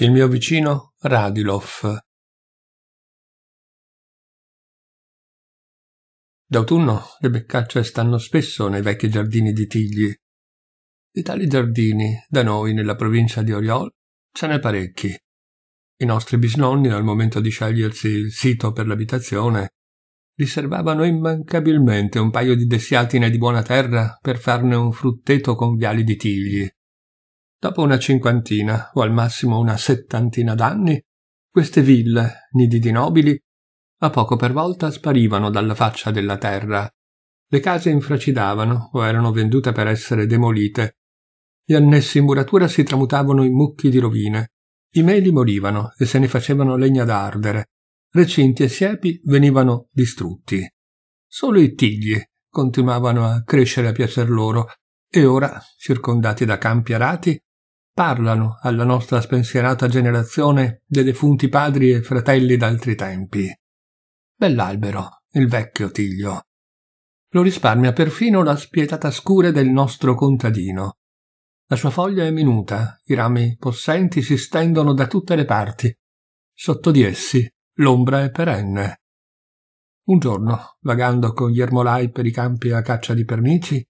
Il mio vicino Radilov. D'autunno le beccacce stanno spesso nei vecchi giardini di Tigli. Di tali giardini, da noi nella provincia di Oriol, ce n'è parecchi. I nostri bisnonni, al momento di scegliersi il sito per l'abitazione, riservavano immancabilmente un paio di dessiatine di buona terra per farne un frutteto con viali di tigli. Dopo una cinquantina o al massimo una settantina d'anni, queste ville, nidi di nobili, a poco per volta sparivano dalla faccia della terra. Le case infracidavano o erano vendute per essere demolite. Gli annessi in muratura si tramutavano in mucchi di rovine. I meli morivano e se ne facevano legna da ardere. Recinti e siepi venivano distrutti. Solo i tigli continuavano a crescere a piacer loro e ora, circondati da campi arati, parlano alla nostra spensierata generazione dei defunti padri e fratelli d'altri tempi. Bell'albero, il vecchio Tiglio. Lo risparmia perfino la spietata scure del nostro contadino. La sua foglia è minuta, i rami possenti si stendono da tutte le parti. Sotto di essi l'ombra è perenne. Un giorno, vagando con gli ermolai per i campi a caccia di pernici,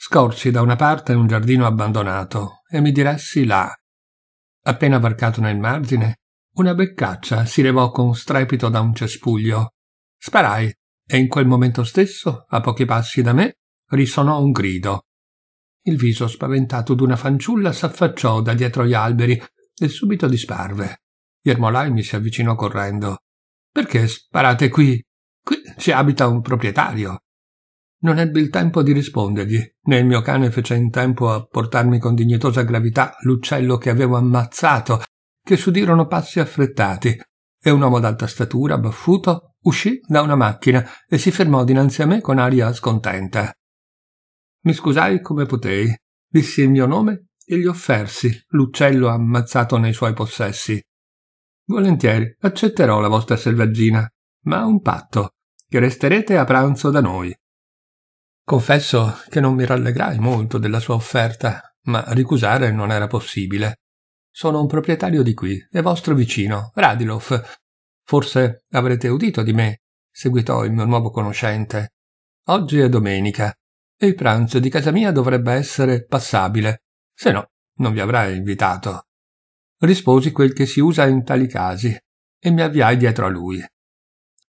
Scorsi da una parte un giardino abbandonato e mi diressi là. Appena varcato nel margine, una beccaccia si levò con strepito da un cespuglio. Sparai e in quel momento stesso, a pochi passi da me, risonò un grido. Il viso spaventato d'una fanciulla s'affacciò da dietro gli alberi e subito disparve. Ermolai mi si avvicinò correndo. Perché sparate qui? Qui ci abita un proprietario. Non ebbi il tempo di rispondergli, né il mio cane fece in tempo a portarmi con dignitosa gravità l'uccello che avevo ammazzato, che s'udirono passi affrettati, e un uomo d'alta statura, baffuto, uscì da una macchina e si fermò dinanzi a me con aria scontenta. Mi scusai come potei, dissi il mio nome e gli offersi l'uccello ammazzato nei suoi possessi. Volentieri accetterò la vostra selvaggina, ma a un patto, che resterete a pranzo da noi. Confesso che non mi rallegrai molto della sua offerta, ma ricusare non era possibile. Sono un proprietario di qui e vostro vicino, Radilov. Forse avrete udito di me, seguitò il mio nuovo conoscente. Oggi è domenica e il pranzo di casa mia dovrebbe essere passabile, se no non vi avrà invitato. Risposi quel che si usa in tali casi e mi avviai dietro a lui.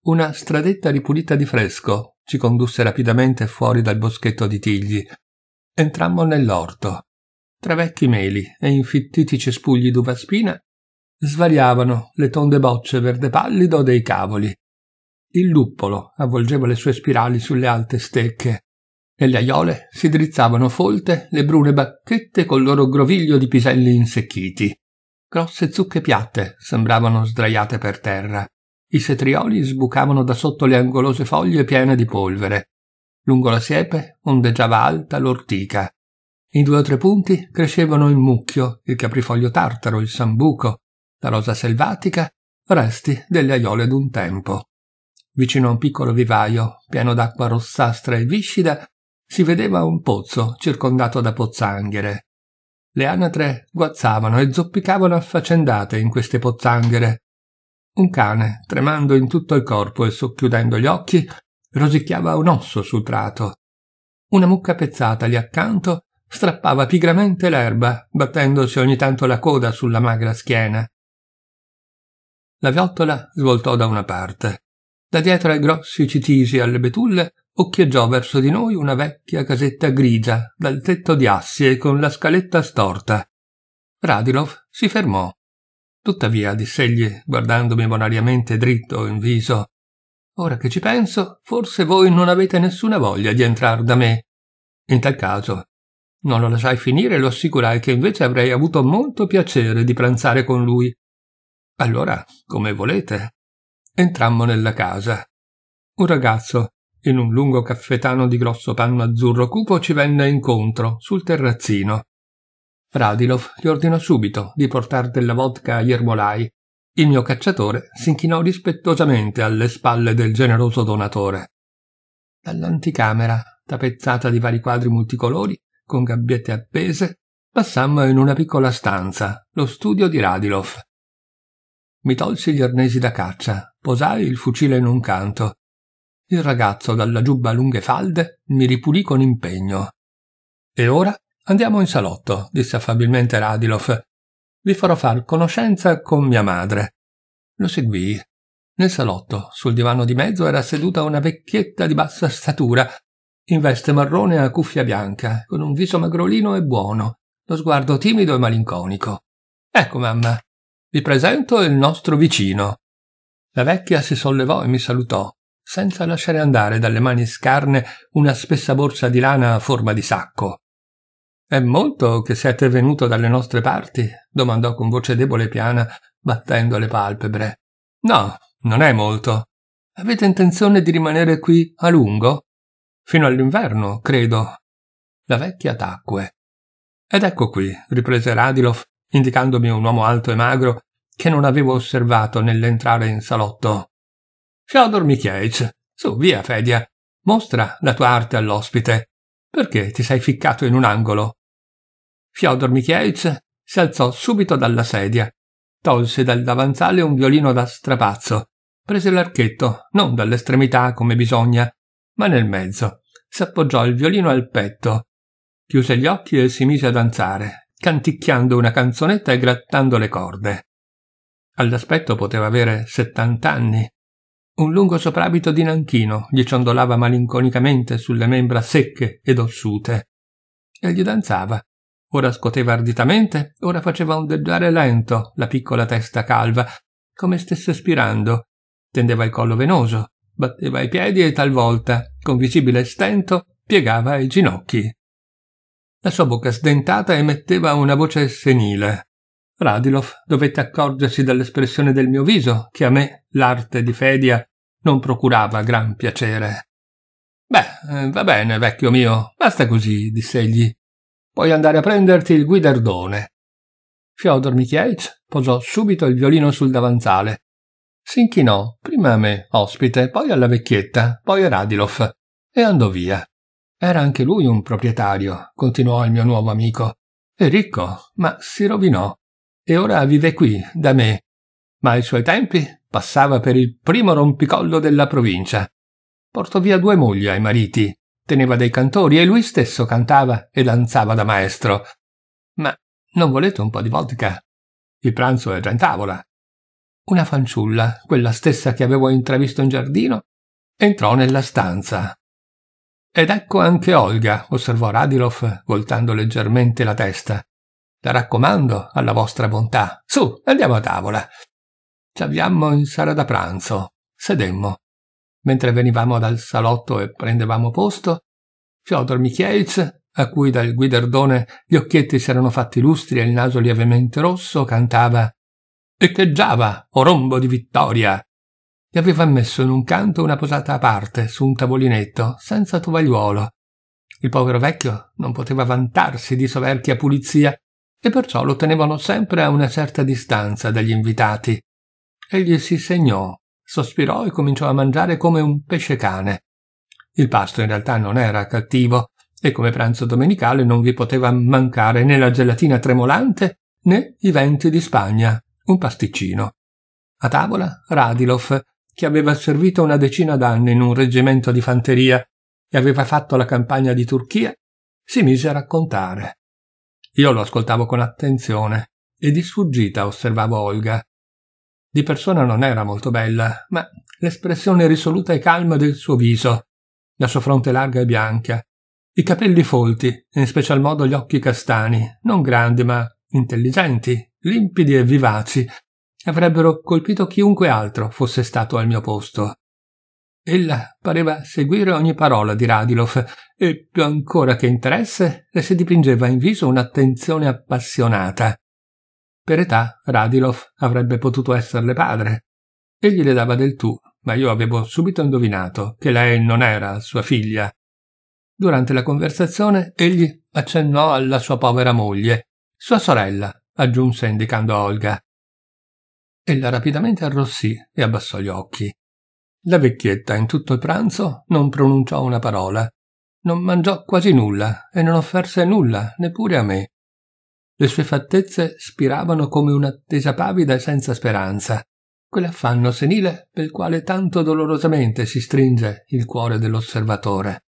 Una stradetta ripulita di fresco, ci condusse rapidamente fuori dal boschetto di tigli. Entrammo nell'orto. Tra vecchi meli e infittiti cespugli d'uva spina svariavano le tonde bocce verde pallido dei cavoli. Il luppolo avvolgeva le sue spirali sulle alte stecche. Nelle aiole si drizzavano folte le brune bacchette col loro groviglio di piselli insecchiti. Grosse zucche piatte sembravano sdraiate per terra. I setrioli sbucavano da sotto le angolose foglie piene di polvere. Lungo la siepe ondeggiava alta l'ortica. In due o tre punti crescevano il mucchio, il caprifoglio tartaro, il sambuco, la rosa selvatica, resti delle aiole d'un tempo. Vicino a un piccolo vivaio, pieno d'acqua rossastra e viscida, si vedeva un pozzo circondato da pozzanghere. Le anatre guazzavano e zoppicavano affaccendate in queste pozzanghere, un cane, tremando in tutto il corpo e socchiudendo gli occhi, rosicchiava un osso sul prato. Una mucca pezzata lì accanto strappava pigramente l'erba, battendosi ogni tanto la coda sulla magra schiena. La viottola svoltò da una parte. Da dietro ai grossi citisi alle betulle occhieggiò verso di noi una vecchia casetta grigia dal tetto di assi e con la scaletta storta. Radilov si fermò. Tuttavia, diss'egli, guardandomi bonariamente dritto in viso, ora che ci penso, forse voi non avete nessuna voglia di entrar da me. In tal caso, non lo lasciai finire e lo assicurai che invece avrei avuto molto piacere di pranzare con lui. Allora, come volete. Entrammo nella casa. Un ragazzo, in un lungo caffetano di grosso panno azzurro cupo, ci venne incontro sul terrazzino Radilov gli ordinò subito di portare della vodka a Jermolai. Il mio cacciatore si inchinò rispettosamente alle spalle del generoso donatore. Dall'anticamera, tappezzata di vari quadri multicolori, con gabbiette appese, passammo in una piccola stanza, lo studio di Radilov. Mi tolsi gli arnesi da caccia, posai il fucile in un canto. Il ragazzo dalla giubba a lunghe falde mi ripulì con impegno. E ora Andiamo in salotto, disse affabilmente Radilov. Vi farò far conoscenza con mia madre. Lo seguii. Nel salotto, sul divano di mezzo, era seduta una vecchietta di bassa statura, in veste marrone a cuffia bianca, con un viso magrolino e buono, lo sguardo timido e malinconico. Ecco, mamma, vi presento il nostro vicino. La vecchia si sollevò e mi salutò, senza lasciare andare dalle mani scarne una spessa borsa di lana a forma di sacco. È molto che siete venuto dalle nostre parti? domandò con voce debole e piana, battendo le palpebre. No, non è molto. Avete intenzione di rimanere qui a lungo? Fino all'inverno, credo. La vecchia tacque. Ed ecco qui, riprese Radilov, indicandomi un uomo alto e magro che non avevo osservato nell'entrare in salotto. Fyodor Mikheic, su, via, Fedia, mostra la tua arte all'ospite. Perché ti sei ficcato in un angolo? Fyodor Michievich si alzò subito dalla sedia, tolse dal davanzale un violino da strapazzo, prese l'archetto, non dall'estremità come bisogna, ma nel mezzo, s'appoggiò il violino al petto, chiuse gli occhi e si mise a danzare, canticchiando una canzonetta e grattando le corde. All'aspetto poteva avere settant'anni. Un lungo soprabito di nanchino gli ciondolava malinconicamente sulle membra secche ed ossute. E gli danzava, Ora scoteva arditamente, ora faceva ondeggiare lento la piccola testa calva, come stesse spirando. Tendeva il collo venoso, batteva i piedi e talvolta, con visibile stento, piegava i ginocchi. La sua bocca sdentata emetteva una voce senile. Radilov dovette accorgersi dall'espressione del mio viso che a me l'arte di Fedia non procurava gran piacere. Beh, eh, va bene, vecchio mio, basta così, diss'egli. Puoi andare a prenderti il guidardone. Fyodor Michievich posò subito il violino sul davanzale. S'inchinò prima a me, ospite, poi alla vecchietta, poi a Radilov, e andò via. Era anche lui un proprietario, continuò il mio nuovo amico. È ricco, ma si rovinò. E ora vive qui, da me. Ma ai suoi tempi passava per il primo rompicollo della provincia. Portò via due mogli ai mariti, teneva dei cantori e lui stesso cantava e danzava da maestro. Ma non volete un po' di vodka? Il pranzo è già in tavola. Una fanciulla, quella stessa che avevo intravisto in giardino, entrò nella stanza. Ed ecco anche Olga, osservò Radilov, voltando leggermente la testa. La raccomando alla vostra bontà. Su, andiamo a tavola. Ci avviammo in sala da pranzo. Sedemmo. Mentre venivamo dal salotto e prendevamo posto, Fyodor Michievich, a cui dal guidardone gli occhietti si erano fatti lustri e il naso lievemente rosso, cantava Echeggiava, o rombo di vittoria! E aveva messo in un canto una posata a parte, su un tavolinetto, senza tovagliuolo. Il povero vecchio non poteva vantarsi di soverchia pulizia e perciò lo tenevano sempre a una certa distanza dagli invitati. Egli si segnò sospirò e cominciò a mangiare come un pesce cane. Il pasto in realtà non era cattivo e come pranzo domenicale non vi poteva mancare né la gelatina tremolante né i venti di Spagna, un pasticcino. A tavola Radilov, che aveva servito una decina d'anni in un reggimento di fanteria e aveva fatto la campagna di Turchia, si mise a raccontare. Io lo ascoltavo con attenzione e di sfuggita osservavo Olga, di persona non era molto bella, ma l'espressione risoluta e calma del suo viso, la sua fronte larga e bianca, i capelli folti, in special modo gli occhi castani, non grandi ma intelligenti, limpidi e vivaci, avrebbero colpito chiunque altro fosse stato al mio posto. Ella pareva seguire ogni parola di Radilov e più ancora che interesse le si dipingeva in viso un'attenzione appassionata, per età Radilov avrebbe potuto esserle padre. Egli le dava del tu, ma io avevo subito indovinato che lei non era sua figlia. Durante la conversazione egli accennò alla sua povera moglie, sua sorella, aggiunse indicando Olga. Ella rapidamente arrossì e abbassò gli occhi. La vecchietta in tutto il pranzo non pronunciò una parola, non mangiò quasi nulla e non offerse nulla neppure a me. Le sue fattezze spiravano come un'attesa pavida e senza speranza, quell'affanno senile pel quale tanto dolorosamente si stringe il cuore dell'osservatore.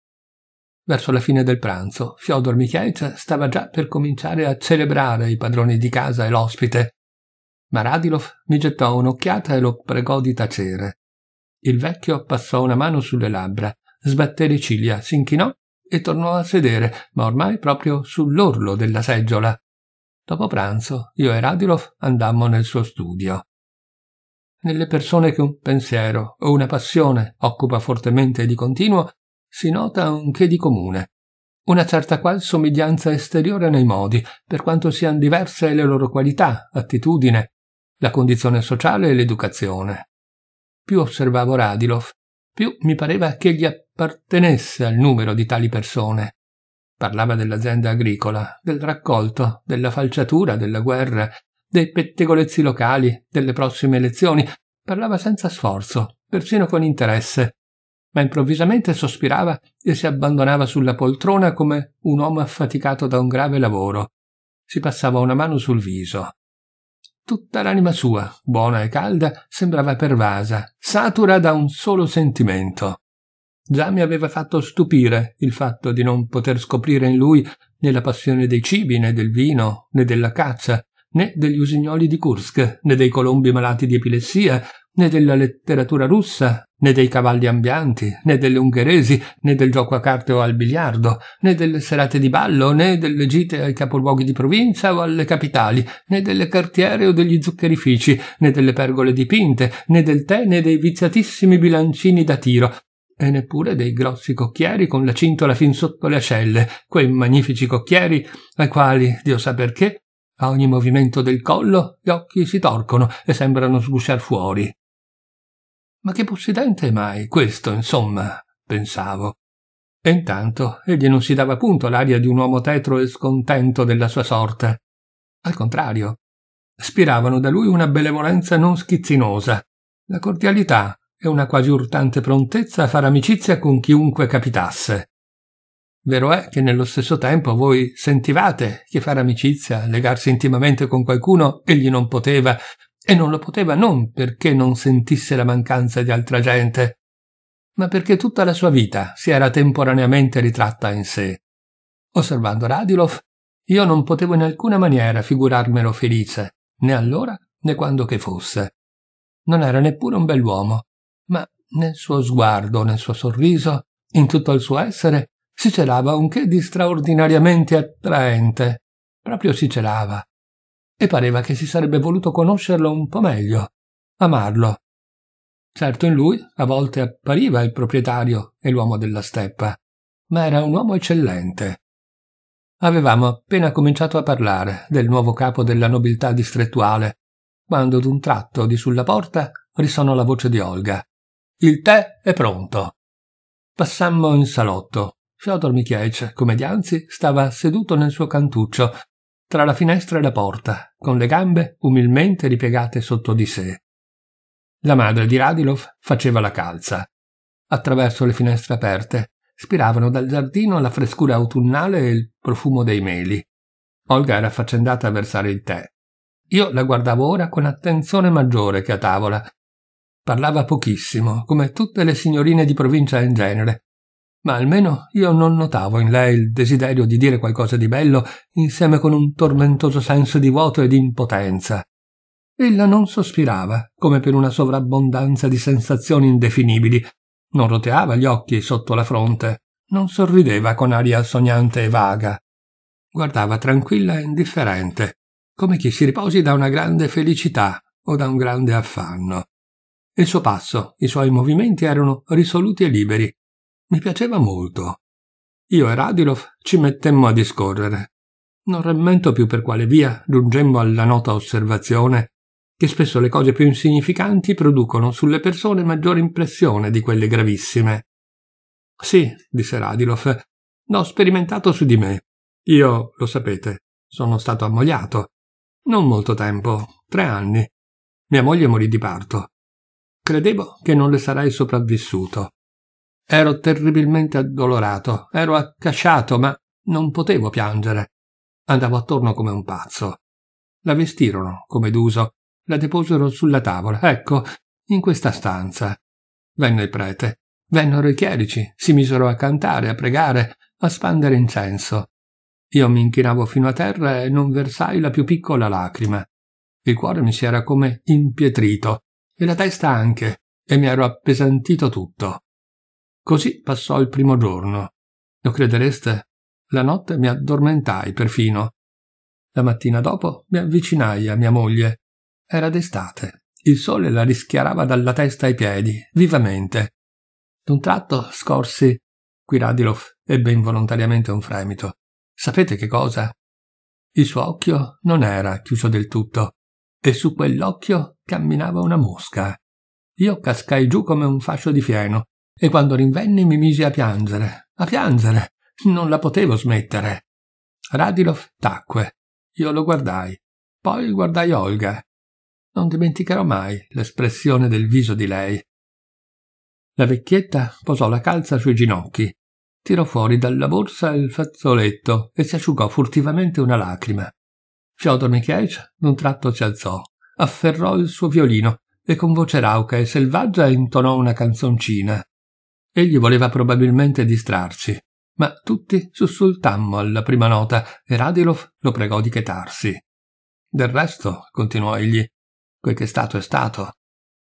Verso la fine del pranzo, Fyodor Michaelch stava già per cominciare a celebrare i padroni di casa e l'ospite, ma Radilov mi gettò un'occhiata e lo pregò di tacere. Il vecchio passò una mano sulle labbra, sbatté le ciglia, s'inchinò e tornò a sedere, ma ormai proprio sull'orlo della seggiola, Dopo pranzo io e Radilov andammo nel suo studio. Nelle persone che un pensiero o una passione occupa fortemente e di continuo si nota un che di comune, una certa qual somiglianza esteriore nei modi, per quanto siano diverse le loro qualità, attitudine, la condizione sociale e l'educazione. Più osservavo Radilov, più mi pareva che egli appartenesse al numero di tali persone, Parlava dell'azienda agricola, del raccolto, della falciatura, della guerra, dei pettegolezzi locali, delle prossime elezioni. Parlava senza sforzo, persino con interesse, ma improvvisamente sospirava e si abbandonava sulla poltrona come un uomo affaticato da un grave lavoro. Si passava una mano sul viso. Tutta l'anima sua, buona e calda, sembrava pervasa, satura da un solo sentimento. Già mi aveva fatto stupire il fatto di non poter scoprire in lui né la passione dei cibi, né del vino, né della caccia, né degli usignoli di Kursk, né dei colombi malati di epilessia, né della letteratura russa, né dei cavalli ambianti, né delle ungheresi, né del gioco a carte o al biliardo, né delle serate di ballo, né delle gite ai capoluoghi di provincia o alle capitali, né delle cartiere o degli zuccherifici, né delle pergole dipinte, né del tè, né dei viziatissimi bilancini da tiro, e neppure dei grossi cocchieri con la cintola fin sotto le ascelle, quei magnifici cocchieri ai quali, Dio sa perché, a ogni movimento del collo gli occhi si torcono e sembrano sgusciar fuori. Ma che possidente è mai questo, insomma, pensavo. E intanto egli non si dava punto l'aria di un uomo tetro e scontento della sua sorte. Al contrario, spiravano da lui una benevolenza non schizzinosa, la cordialità, e una quasi urtante prontezza a far amicizia con chiunque capitasse. Vero è che nello stesso tempo voi sentivate che fare amicizia, legarsi intimamente con qualcuno, egli non poteva, e non lo poteva non perché non sentisse la mancanza di altra gente, ma perché tutta la sua vita si era temporaneamente ritratta in sé. Osservando Radilov, io non potevo in alcuna maniera figurarmelo felice, né allora né quando che fosse. Non era neppure un bell'uomo, ma nel suo sguardo, nel suo sorriso, in tutto il suo essere, si celava un che di straordinariamente attraente. Proprio si celava. E pareva che si sarebbe voluto conoscerlo un po' meglio, amarlo. Certo in lui a volte appariva il proprietario e l'uomo della steppa, ma era un uomo eccellente. Avevamo appena cominciato a parlare del nuovo capo della nobiltà distrettuale, quando d'un tratto di sulla porta risonò la voce di Olga. Il tè è pronto. Passammo in salotto. Fyodor Michiec, come dianzi, stava seduto nel suo cantuccio, tra la finestra e la porta, con le gambe umilmente ripiegate sotto di sé. La madre di Radilov faceva la calza. Attraverso le finestre aperte spiravano dal giardino la frescura autunnale e il profumo dei meli. Olga era affaccendata a versare il tè. Io la guardavo ora con attenzione maggiore che a tavola, Parlava pochissimo, come tutte le signorine di provincia in genere, ma almeno io non notavo in lei il desiderio di dire qualcosa di bello insieme con un tormentoso senso di vuoto e di impotenza. Ella non sospirava, come per una sovrabbondanza di sensazioni indefinibili, non roteava gli occhi sotto la fronte, non sorrideva con aria sognante e vaga. Guardava tranquilla e indifferente, come chi si riposi da una grande felicità o da un grande affanno. Il suo passo, i suoi movimenti erano risoluti e liberi. Mi piaceva molto. Io e Radilov ci mettemmo a discorrere. Non rammento più per quale via giungemmo alla nota osservazione che spesso le cose più insignificanti producono sulle persone maggiore impressione di quelle gravissime. Sì, disse Radilov, l'ho sperimentato su di me. Io, lo sapete, sono stato ammogliato. Non molto tempo, tre anni. Mia moglie morì di parto. Credevo che non le sarei sopravvissuto. Ero terribilmente addolorato, ero accasciato, ma non potevo piangere. Andavo attorno come un pazzo. La vestirono, come d'uso, la deposero sulla tavola, ecco, in questa stanza. Venne il prete, vennero i chierici, si misero a cantare, a pregare, a spandere incenso. Io mi inchinavo fino a terra e non versai la più piccola lacrima. Il cuore mi si era come impietrito, e la testa anche, e mi ero appesantito tutto. Così passò il primo giorno. Lo credereste? La notte mi addormentai perfino. La mattina dopo mi avvicinai a mia moglie. Era d'estate. Il sole la rischiarava dalla testa ai piedi, vivamente. D'un tratto scorsi. Qui Radilov ebbe involontariamente un fremito. Sapete che cosa? Il suo occhio non era chiuso del tutto, e su quell'occhio camminava una mosca. Io cascai giù come un fascio di fieno e quando rinvenni mi misi a piangere, a piangere, non la potevo smettere. Radilov tacque. Io lo guardai. Poi guardai Olga. Non dimenticherò mai l'espressione del viso di lei. La vecchietta posò la calza sui ginocchi, tirò fuori dalla borsa il fazzoletto e si asciugò furtivamente una lacrima. Fyodor Mikhailich d'un tratto si alzò, afferrò il suo violino e con voce rauca e selvaggia intonò una canzoncina. Egli voleva probabilmente distrarci, ma tutti sussultammo alla prima nota e Radilov lo pregò di chetarsi. Del resto, continuò egli, quel che è stato è stato.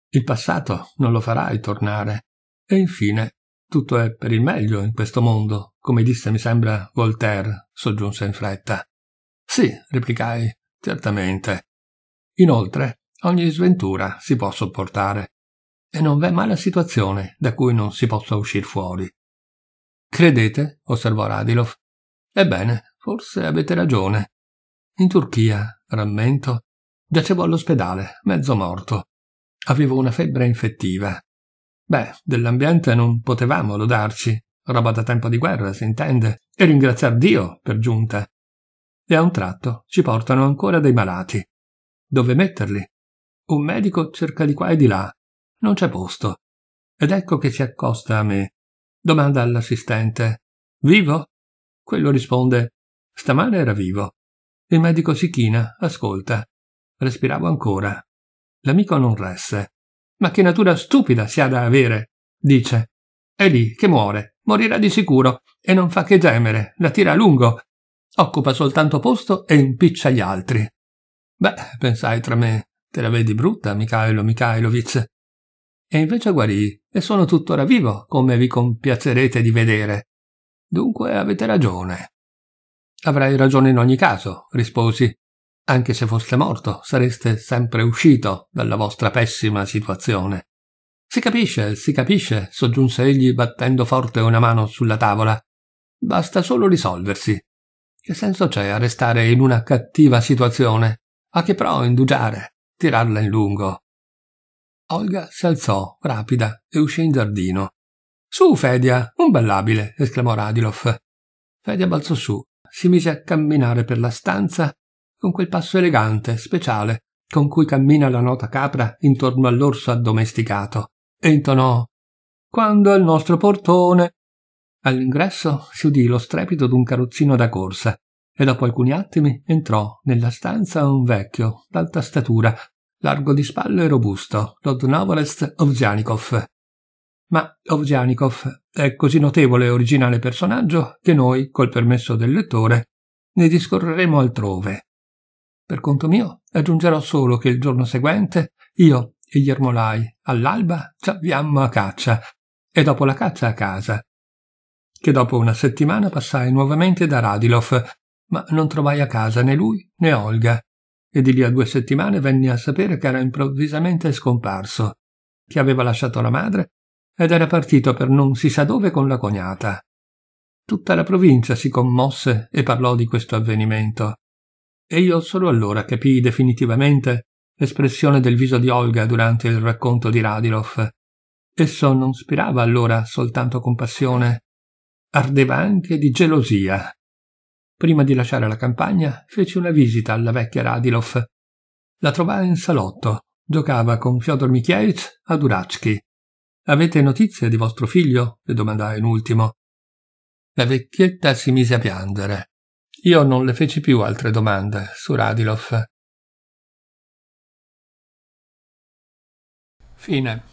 Il passato non lo farai tornare. E infine, tutto è per il meglio in questo mondo, come disse, mi sembra, Voltaire, soggiunse in fretta. Sì, replicai, certamente. Inoltre, ogni sventura si può sopportare e non v'è mai la situazione da cui non si possa uscir fuori. Credete, osservò Radilov. Ebbene, forse avete ragione. In Turchia, rammento, giacevo all'ospedale, mezzo morto. Avevo una febbre infettiva. Beh, dell'ambiente non potevamo lodarci, roba da tempo di guerra, si intende, e ringraziar Dio, per giunta e a un tratto ci portano ancora dei malati. Dove metterli? Un medico cerca di qua e di là. Non c'è posto. Ed ecco che si accosta a me. Domanda all'assistente. Vivo? Quello risponde. Stamane era vivo. Il medico si china, ascolta. Respiravo ancora. L'amico non resse. Ma che natura stupida si ha da avere, dice. È lì che muore, morirà di sicuro, e non fa che gemere, la tira a lungo, Occupa soltanto posto e impiccia gli altri. Beh, pensai tra me, te la vedi brutta, Mikhailo Mikhailovic. E invece guarì, e sono tuttora vivo, come vi compiacerete di vedere. Dunque avete ragione. Avrai ragione in ogni caso, risposi. Anche se foste morto, sareste sempre uscito dalla vostra pessima situazione. Si capisce, si capisce, soggiunse egli battendo forte una mano sulla tavola. Basta solo risolversi. Che senso c'è a restare in una cattiva situazione? A che pro indugiare? Tirarla in lungo. Olga si alzò, rapida, e uscì in giardino. Su, Fedia, un bell'abile! esclamò Radilov. Fedia balzò su, si mise a camminare per la stanza con quel passo elegante, speciale, con cui cammina la nota capra intorno all'orso addomesticato, e intonò Quando il nostro portone All'ingresso si udì lo strepito d'un carrozzino da corsa e dopo alcuni attimi entrò nella stanza un vecchio d'alta statura, largo di spalle e robusto, Lord Novelest Ovzianikov. Ma Ovzianikov è così notevole e originale personaggio che noi, col permesso del lettore, ne discorreremo altrove. Per conto mio, aggiungerò solo che il giorno seguente io e gli ermolai all'alba ci avviammo a caccia e dopo la caccia a casa che dopo una settimana passai nuovamente da Radilov, ma non trovai a casa né lui né Olga, e di lì a due settimane venni a sapere che era improvvisamente scomparso, che aveva lasciato la madre ed era partito per non si sa dove con la cognata. Tutta la provincia si commosse e parlò di questo avvenimento. E io solo allora capii definitivamente l'espressione del viso di Olga durante il racconto di Radilov. Esso non spirava allora soltanto compassione, ardeva anche di gelosia. Prima di lasciare la campagna fece una visita alla vecchia Radilov. La trovai in salotto. Giocava con Fyodor Michievich a Duratsky. Avete notizie di vostro figlio? le domandai in ultimo. La vecchietta si mise a piangere. Io non le feci più altre domande su Radilov. Fine.